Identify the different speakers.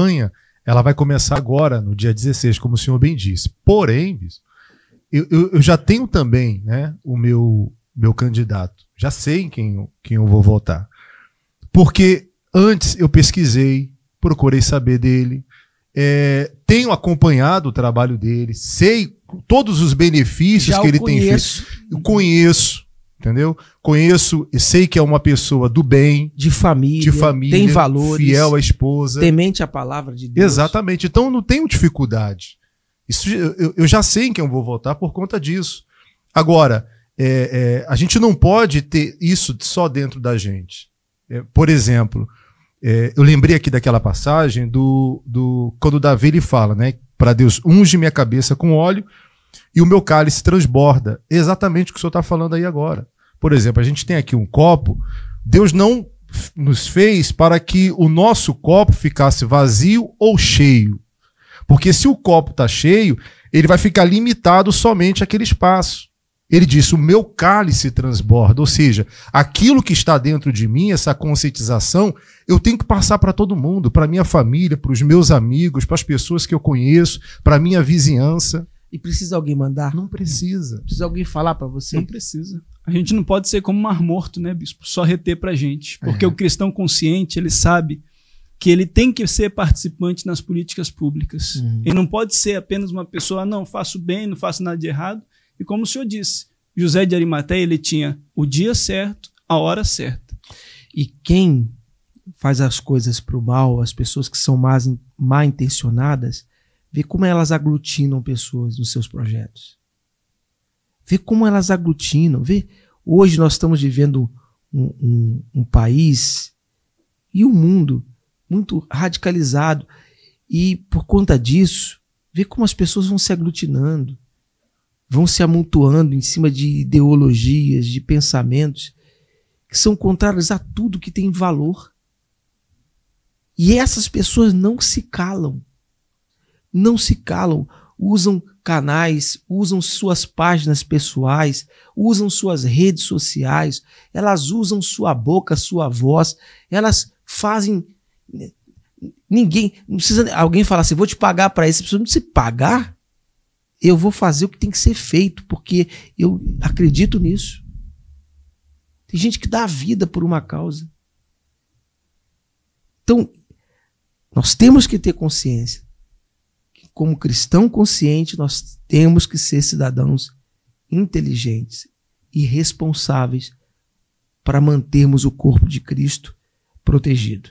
Speaker 1: campanha ela vai começar agora, no dia 16, como o senhor bem disse. Porém, eu, eu, eu, já tenho também né, o meu, meu candidato. Já sei em quem, quem eu vou votar. Porque antes eu pesquisei, procurei saber dele, é, tenho acompanhado o trabalho dele, sei todos os benefícios já que ele tem feito. Eu conheço, entendeu? Conheço e sei que é uma pessoa do bem, de família, de família tem valores, fiel à esposa,
Speaker 2: temente à palavra de Deus.
Speaker 1: Exatamente. Então não tenho dificuldade. Isso, eu, eu já sei em quem eu vou votar por conta disso. Agora, é, é, a gente não pode ter isso só dentro da gente. É, por exemplo, é, eu lembrei aqui daquela passagem do, do quando Davi ele fala, né? Para Deus unge minha cabeça com óleo e o meu cálice transborda. Exatamente o que o senhor está falando aí agora. Por exemplo, a gente tem aqui um copo, Deus não nos fez para que o nosso copo ficasse vazio ou cheio. Porque se o copo está cheio, ele vai ficar limitado somente àquele espaço. Ele disse: O meu cálice transborda. Ou seja, aquilo que está dentro de mim, essa conscientização, eu tenho que passar para todo mundo, para minha família, para os meus amigos, para as pessoas que eu conheço, para minha vizinhança. E
Speaker 2: precisa alguém mandar? Não precisa. Precisa alguém falar para você? Não precisa. A gente não pode ser como um mar
Speaker 3: morto, né, bispo? Só reter para gente. Porque é. o cristão consciente, ele sabe que ele tem que ser participante nas políticas públicas. Uhum. Ele não pode ser apenas uma pessoa, não, faço bem, não faço nada de errado. E como o senhor disse, José de Arimateia, ele tinha o dia certo, a hora certa.
Speaker 2: E quem faz as coisas para o mal, as pessoas que são mais mal intencionadas, Vê como elas aglutinam pessoas nos seus projetos. Vê como elas aglutinam. Vê, hoje nós estamos vivendo um, um, um país e um mundo muito radicalizado. E por conta disso, vê como as pessoas vão se aglutinando, vão se amontoando em cima de ideologias, de pensamentos que são contrários a tudo que tem valor. E essas pessoas não se calam não se calam, usam canais, usam suas páginas pessoais, usam suas redes sociais, elas usam sua boca, sua voz, elas fazem né, ninguém, não precisa alguém falar assim, vou te pagar para isso, precisa não se pagar. Eu vou fazer o que tem que ser feito, porque eu acredito nisso. Tem gente que dá a vida por uma causa. Então, nós temos que ter consciência como cristão consciente, nós temos que ser cidadãos inteligentes e responsáveis para mantermos o corpo de Cristo protegido.